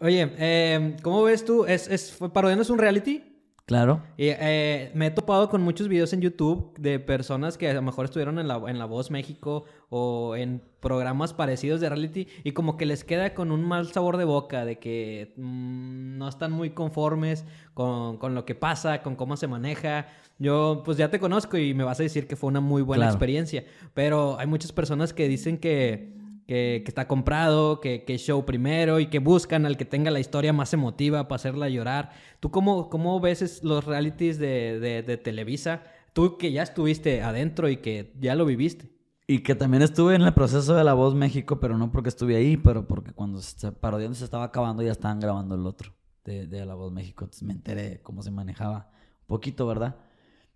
Oye, em, ¿cómo ves tú? ¿Es, es, ¿Parodiando es un reality? Claro. Y, eh, me he topado con muchos videos en YouTube de personas que a lo mejor estuvieron en la, Voz México o en programas parecidos de reality y como que les queda con un mal sabor de boca de que mm, no están muy conformes con, lo que pasa, con cómo se maneja. Yo pues ya te conozco y me vas a decir que fue una muy buena experiencia, pero hay muchas personas que dicen que que, está comprado, que, que, show primero y que buscan al que tenga la historia más emotiva para hacerla llorar. ¿Tú cómo, cómo ves los realities de, Televisa? Tú que ya estuviste adentro y que ya lo viviste. Y que también estuve en el proceso de La Voz México, pero no porque estuve ahí, pero porque cuando se, parodiando se estaba acabando ya estaban grabando el otro de, La Voz México. Entonces me enteré cómo se manejaba. Un poquito, ¿verdad?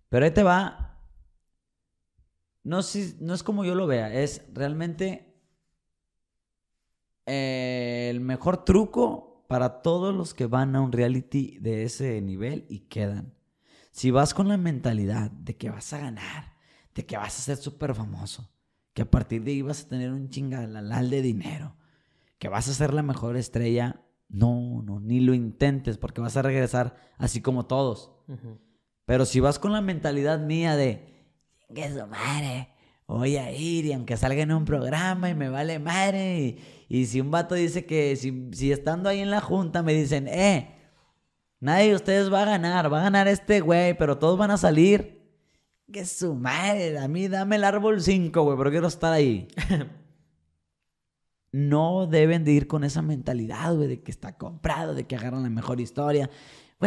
Pero ahí te va. No, si, no es como yo lo vea, es realmente eh, el mejor truco para todos los que van a un reality de ese nivel y quedan. Si vas con la mentalidad de que vas a ganar, de que vas a ser súper famoso, que a partir de ahí vas a tener un chingalalal de dinero, que vas a ser la mejor estrella, no, no, ni lo intentes porque vas a regresar así como todos. Pero si vas con la mentalidad mía de, que su madre, Voy a y aunque salga en un programa y me vale madre. Y, si un vato dice que, si, si, estando ahí en la junta me dicen, eh, nadie de ustedes va a ganar, va a ganar este güey, pero todos van a salir. Que su madre, a mí dame el árbol 5, güey, pero quiero estar ahí. no deben de ir con esa mentalidad, güey, de que está comprado, de que agarran la mejor historia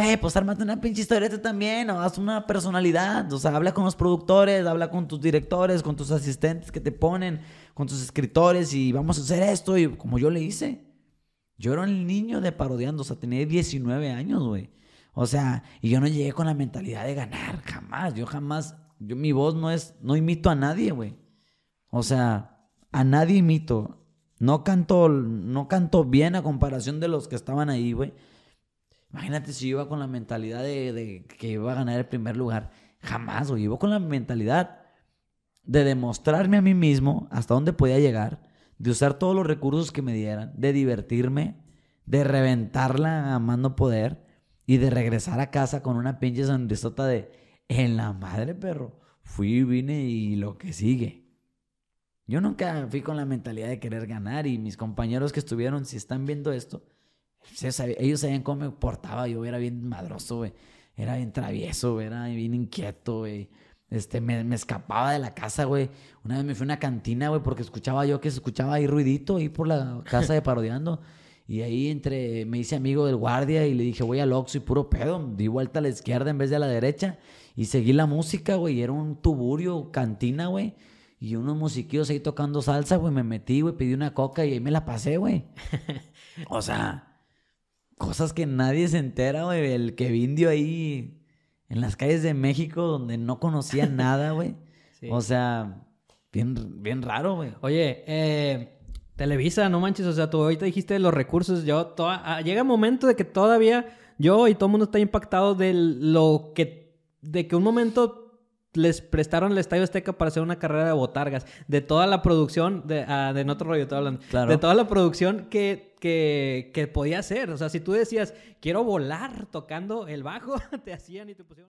güey, pues armate una pinche historieta también, o haz una personalidad, o sea, habla con los productores, habla con tus directores, con tus asistentes que te ponen, con tus escritores y vamos a hacer esto, y como yo le hice. Yo era el niño de parodiando, o sea, tenía 19 años, güey. O sea, y yo no llegué con la mentalidad de ganar, jamás, yo jamás, yo, mi voz no es, no imito a nadie, güey. O sea, a nadie imito. No canto, no canto bien a comparación de los que estaban ahí, güey. Imagínate si yo iba con la mentalidad de, que iba a ganar el primer lugar. Jamás, yo Iba con la mentalidad de demostrarme a mí mismo hasta dónde podía llegar, de usar todos los recursos que me dieran, de divertirme, de reventarla a mano poder y de regresar a casa con una pinche sonrisota de en la madre, perro. Fui, vine y lo que sigue. Yo nunca fui con la mentalidad de querer ganar y mis compañeros que estuvieron, si están viendo esto, ellos sabían cómo me portaba. Yo era bien madroso, güey. Era bien travieso, güey. Era bien inquieto, güey. Este, me, escapaba de la casa, güey. Una vez me fui a una cantina, güey, porque escuchaba yo que se escuchaba ahí ruidito, ahí por la casa de parodiando. Y ahí entre, me hice amigo del guardia y le dije, voy al Oxxo y puro pedo. Di vuelta a la izquierda en vez de a la derecha. Y seguí la música, güey. Y Era un tuburio, cantina, güey. Y unos musiquillos ahí tocando salsa, güey. Me metí, güey. Pedí una coca y ahí me la pasé, güey. o sea, cosas que nadie se entera, güey. El que dio ahí en las calles de México donde no conocía nada, güey. O sea, bien, bien raro, güey. Oye, eh, Televisa, no manches, o sea, tú ahorita dijiste los recursos, yo ah, llega un momento de que todavía yo y todo el mundo está impactado de lo que de que un momento les prestaron el Estadio Azteca para hacer una carrera de botargas. De toda la producción, de, ah, de en otro rollo estoy hablando, de toda la producción que, que, que podía hacer. O sea, si tú decías, quiero volar tocando el bajo, te hacían y te pusieron...